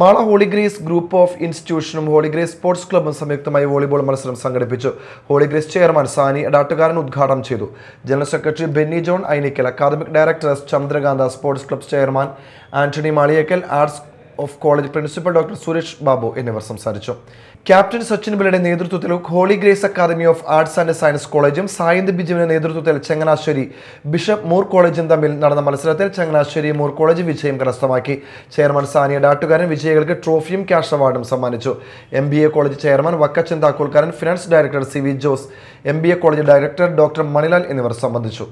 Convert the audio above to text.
Mala Holy Grace group of ഇൻസ്റ്റിറ്റ്യൂഷനും Holy Grace sports ക്ലബ്ബും സംയുക്തമായി വോളിബോൾ മത്സരം സംഘടിപ്പിച്ചു ഹോളിഗ്രേസ് ചെയർമാൻ സാനി അഡാട്ടുകാരൻ ഉദ്ഘാടനം ചെയ്തു general secretary Benny John Ainikkal academic director S Chandrakanta sports club chairman Antony Maliyekkal arts of college principal doctor Suresh Babu എന്നിവർ സംസാരിച്ചു ക്യാപ്റ്റൻ സച്ചിൻ പിള്ളയുടെ നേതൃത്വത്തിൽ Holy Grace academy of arts and science കോളേജും സായന്ത് ബിജുവിന്റെ നേതൃത്വത്തിൽ ചങ്ങനാശ്ശേരി ബിഷപ്പ് മൂർ കോളേജും തമ്മിൽ നടന്ന മത്സരത്തിൽ ചങ്ങനാശ്ശേരി മൂർ കോളേജ് വിജയം കരസ്ഥമാക്കി ചെയർമാൻ സാനിയ ഡാട്ടുകാരൻ വിജയികൾക്ക് ട്രോഫിയും ക്യാഷ് അവാർഡും സമ്മാനിച്ചു M college chairman Vakkachan Thakkolkaran finance director C V Jose M college director doctor Manilal എന്നിവർ സംബന്ധിച്ചു